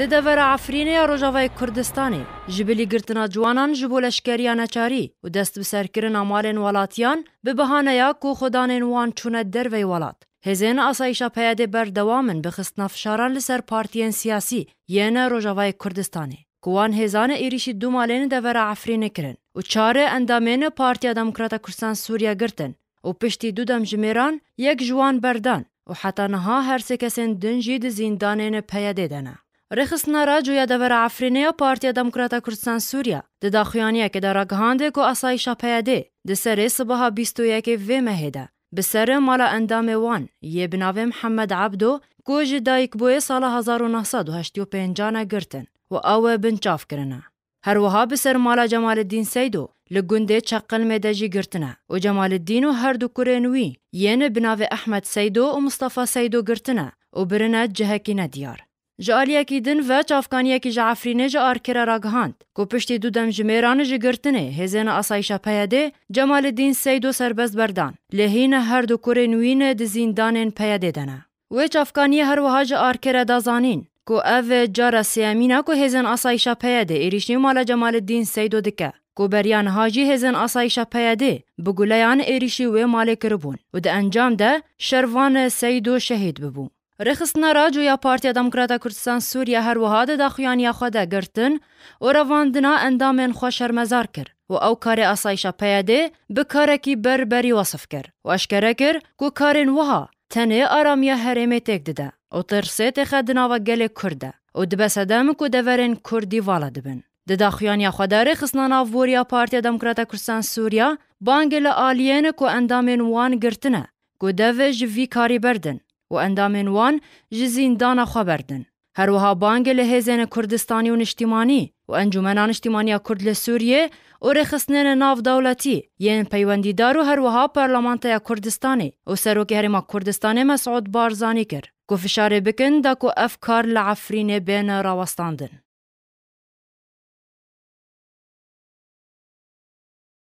لە دەڤەر ئافرینەیە ڕۆژاوای کوردستانی ژبلی گرتنا جوانان ji bo leşkeriya neçarî û dest bi serkirin amalên welatiyan bi bihaneya ku xdanên wan çûne dervey welat. Hêzên asayîşa peyedê berdewamin bi xistna fişaran li ser partiyên siyasî yene Rojavayê Kurdistanê. Ku wan hêzane êrişî du malên devera Efrînê kirin û çare endamêne Partiya Demokrata Kursan Sûriya girtin û piştî du dem ji mêran yek ji wan berdan û heta niha hersekesên din jî di zîndanên رخص ناراجویا دور عفرینه و پارتیا دموکراتا کردستان سوریا د داخوانیه که دارا گهانده که اصایشا پیده د سر صبح 21 و مهده به سر مالا اندام وان یه بناوه محمد عبدو گوج دایک بوی سال 1985 گرتن و او بنچاف کرنه هر وها به سر مالا جمال الدین سیدو لگنده چقل مدجی گرتنه و جمال الدین و هر دو کرنوی یین بناوه احمد سیدو و مصطفى سیدو گرتنه و برنه جهکی ندیار Ji aliyekî din ve çafkaniyekî ji Efrînê ji arkêra ragihand ku piştî du dem ji mêranê ji girtinê hêzên asayişa peyedê Cemaletdîn Seydo serbest berdan. Lehîne her du kurê nûyînê di zîndanên peyedê dene. Wê çafkaniye her wiha ji arkêra da zanîn ku ev ê cara siyemîna ku hêzên asayişa peyedê êrişî mala Cemaletdîn Seydo dike. Ku beryan hacî hêzên asayişa peyedê bi guleyan êrişî wê malê kiribûn û di encam de şervan Seydo şehîd bibûn. Rexistna Rajoya Partiya Demokrata Kurdistan Sûriya herwiha de daxuyaniya xwe de girtin û revandina endamên xwe şermezar kir û ew karê asayişa PYD bi karekî berberî wasif kir û eşkere kir ku karên wiha tenê aramiya herêmê têk dide û tirsê têxe dinava gelê Kurd e û dibe sedem ku deverên Kurdî vala dibin. Di ya xwe de rêxisna navboriya Partiya Demokrata Kurdistan Sûriya bangê li aliyên ku endamên wan girtine ku devê ji vî karî berdin. و اندامên wan ji zîndana xwe berdin. Herwiha bangê li hêzên Kurdistanî û niştimanî û encumena niştimaniya Kurd li Sûriye û rêxistnên nav dewletî yên peywendîdar û herwiha Parlamenteya Kurdistanê û serokê Herêma Kurdistanê Mesud Barzanî kir. Ku fişarê bikin da ku ev kar li Efrînê bên rawestandin.